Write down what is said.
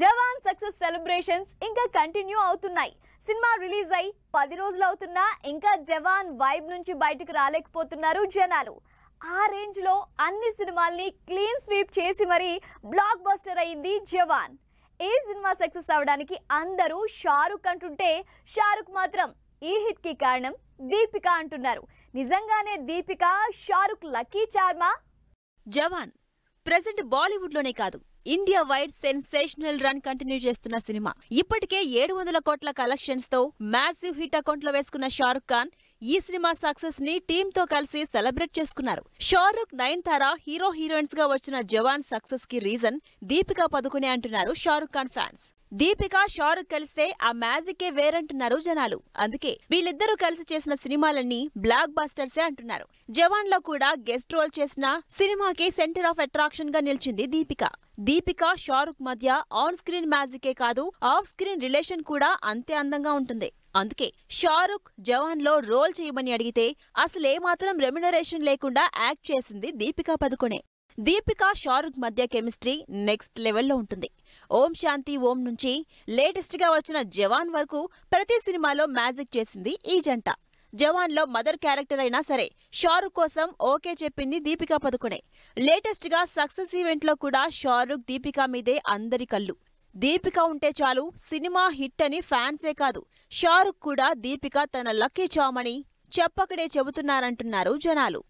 జవాన్ success celebrations ఇంకా continue అవుతున్నాయి cinema release అయి పది రోజులు అవుతున్నా ఇంకా జవాన్ వైబ్ నుంచి బయటకు రాలేకపోతున్నారు జనాలు ఆ రేంజ్లో అన్ని సినిమాల్ని క్లీన్ స్వీప్ చేసి మరీ బ్లాక్ బస్టర్ అయింది జవాన్ ఏ సినిమా సక్సెస్ అవడానికి అందరూ షారుఖ్ అంటుంటే షారుఖ్ మాత్రం ఈ హిట్కి కారణం దీపిక అంటున్నారు నిజంగానే Deepika Shahrukh lucky charm Jawan present Bollywood లోనే కాదు India wide sensational run continue చేస్తున్న సినిమా ఇప్పటికే ఏడు వందల కోట్ల కలెక్షన్స్ తో మ్యాసివ్ హిట్ అకౌంట్ లో వేసుకున్న షారుఖ్ ఖాన్ ఈ సినిమా సక్సెస్ ని టీమ్ తో కలిసి సెలబ్రేట్ చేసుకున్నారు Shahrukh Nayanthara hero heroines గా వచ్చిన జవాన్ సక్సెస్ కి రీజన్ దీపికా పదుకునే అంటున్నారు షారుఖ్ ఖాన్ ఫ్యాన్స్ దీపిక షారుఖ్ కలిస్తే ఆ మ్యాజికే వేరంటున్నారు జనాలు అందుకే వీళ్ళిద్దరూ కలిసి చేసిన సినిమాలన్నీ బ్లాక్ బాస్టర్సే అంటున్నారు జవాన్ లో కూడా గెస్ట్ రోల్ చేసిన సినిమాకి సెంటర్ ఆఫ్ అట్రాక్షన్ గా నిలిచింది దీపిక దీపిక షారుఖ్ మధ్య ఆన్ స్క్రీన్ మ్యాజికే కాదు ఆఫ్ స్క్రీన్ రిలేషన్ కూడా అంతే అందంగా ఉంటుంది అందుకే షారుఖ్ జవాన్ లో రోల్ చేయమని అడిగితే అసలేమాత్రం రెమ్యునరేషన్ లేకుండా యాక్ట్ చేసింది దీపికా పదుకొనే దీపికా షారుఖ్ మధ్య కెమిస్ట్రీ నెక్స్ట్ లెవెల్లో ఉంటుంది ఓం శాంతి ఓం నుంచి లేటెస్ట్ గా వచ్చిన జవాన్ వరకు ప్రతి సినిమాలో మ్యాజిక్ చేసింది ఈ జంట జవాన్లో మదర్ క్యారెక్టర్ అయినా సరే షారుఖ్ కోసం ఓకే చెప్పింది దీపికా పదుకునే లేటెస్ట్ గా సక్సెస్ ఈవెంట్లో కూడా షారుఖ్ దీపికా మీదే అందరి కళ్ళు దీపిక ఉంటే చాలు సినిమా హిట్ అని ఫ్యాన్సే కాదు షారుఖ్ కూడా దీపిక తన లక్కీ చామని చెప్పకడే చెబుతున్నారంటున్నారు జనాలు